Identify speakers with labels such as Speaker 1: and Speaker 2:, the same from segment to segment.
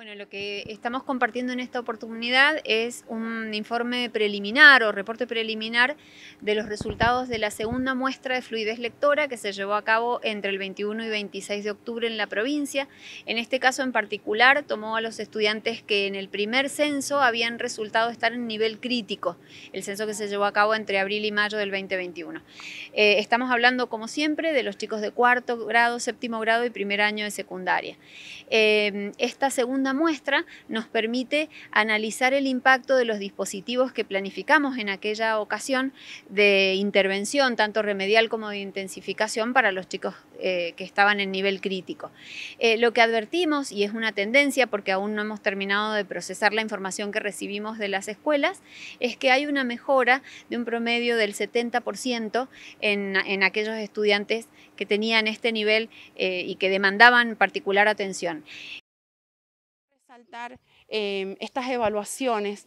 Speaker 1: Bueno, lo que estamos compartiendo en esta oportunidad es un informe preliminar o reporte preliminar de los resultados de la segunda muestra de fluidez lectora que se llevó a cabo entre el 21 y 26 de octubre en la provincia. En este caso en particular tomó a los estudiantes que en el primer censo habían resultado estar en nivel crítico, el censo que se llevó a cabo entre abril y mayo del 2021. Eh, estamos hablando, como siempre, de los chicos de cuarto grado, séptimo grado y primer año de secundaria. Eh, esta segunda muestra nos permite analizar el impacto de los dispositivos que planificamos en aquella ocasión de intervención, tanto remedial como de intensificación para los chicos eh, que estaban en nivel crítico. Eh, lo que advertimos, y es una tendencia porque aún no hemos terminado de procesar la información que recibimos de las escuelas, es que hay una mejora de un promedio del 70% en, aquellos estudiantes que tenían este nivel eh, y que demandaban particular atención.
Speaker 2: Em, estas evaluaciones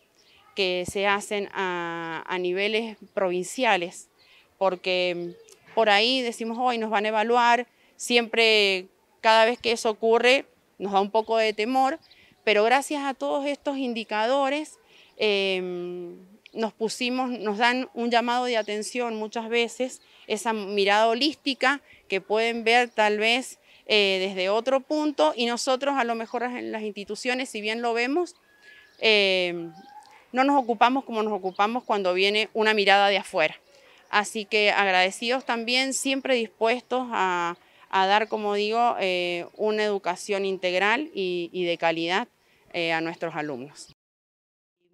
Speaker 2: que se hacen a, niveles provinciales, porque em, por ahí decimos, hoy nos van a evaluar, siempre cada vez que eso ocurre nos da un poco de temor, pero gracias a todos estos indicadores em, nos pusimos, nos dan un llamado de atención muchas veces, esa mirada holística que pueden ver tal vez eh, desde otro punto y nosotros a lo mejor en las instituciones, si bien lo vemos, eh, no nos ocupamos como nos ocupamos cuando viene una mirada de afuera. Así que agradecidos también, siempre dispuestos a, dar, como digo, eh, una educación integral y de calidad a nuestros alumnos.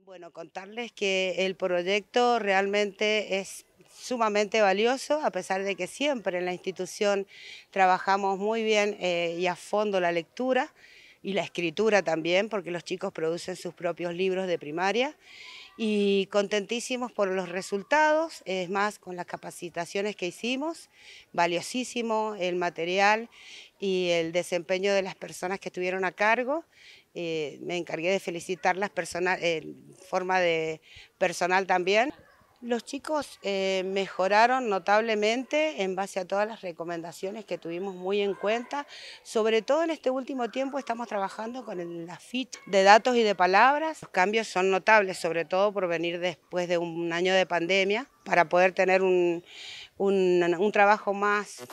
Speaker 3: Bueno, contarles que el proyecto realmente es sumamente valioso, a pesar de que siempre en la institución trabajamos muy bien eh, y a fondo la lectura y la escritura también, porque los chicos producen sus propios libros de primaria y contentísimos por los resultados, es más, con las capacitaciones que hicimos, valiosísimo el material y el desempeño de las personas que estuvieron a cargo. Eh, me encargué de felicitar las personas... Eh, forma de personal también. Los chicos eh, mejoraron notablemente en base a todas las recomendaciones que tuvimos muy en cuenta. Sobre todo en este último tiempo estamos trabajando con la ficha de datos y de palabras. Los cambios son notables, sobre todo por venir después de un año de pandemia, para poder tener un, un trabajo más...